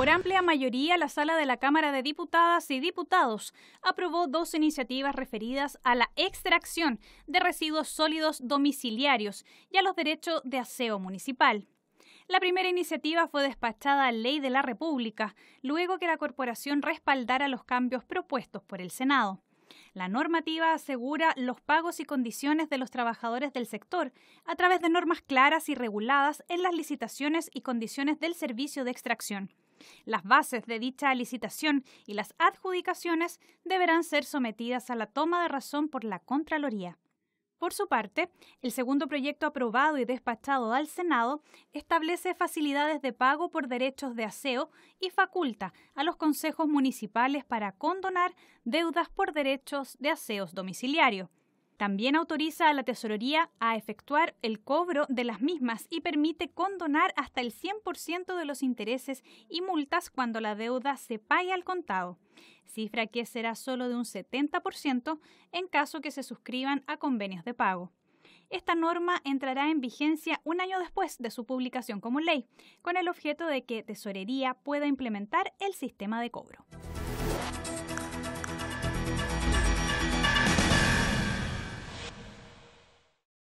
Por amplia mayoría, la sala de la Cámara de Diputadas y Diputados aprobó dos iniciativas referidas a la extracción de residuos sólidos domiciliarios y a los derechos de aseo municipal. La primera iniciativa fue despachada a ley de la República, luego que la corporación respaldara los cambios propuestos por el Senado. La normativa asegura los pagos y condiciones de los trabajadores del sector a través de normas claras y reguladas en las licitaciones y condiciones del servicio de extracción. Las bases de dicha licitación y las adjudicaciones deberán ser sometidas a la toma de razón por la Contraloría. Por su parte, el segundo proyecto aprobado y despachado al Senado establece facilidades de pago por derechos de aseo y faculta a los consejos municipales para condonar deudas por derechos de aseos domiciliario. También autoriza a la Tesorería a efectuar el cobro de las mismas y permite condonar hasta el 100% de los intereses y multas cuando la deuda se pague al contado, cifra que será solo de un 70% en caso que se suscriban a convenios de pago. Esta norma entrará en vigencia un año después de su publicación como ley, con el objeto de que Tesorería pueda implementar el sistema de cobro.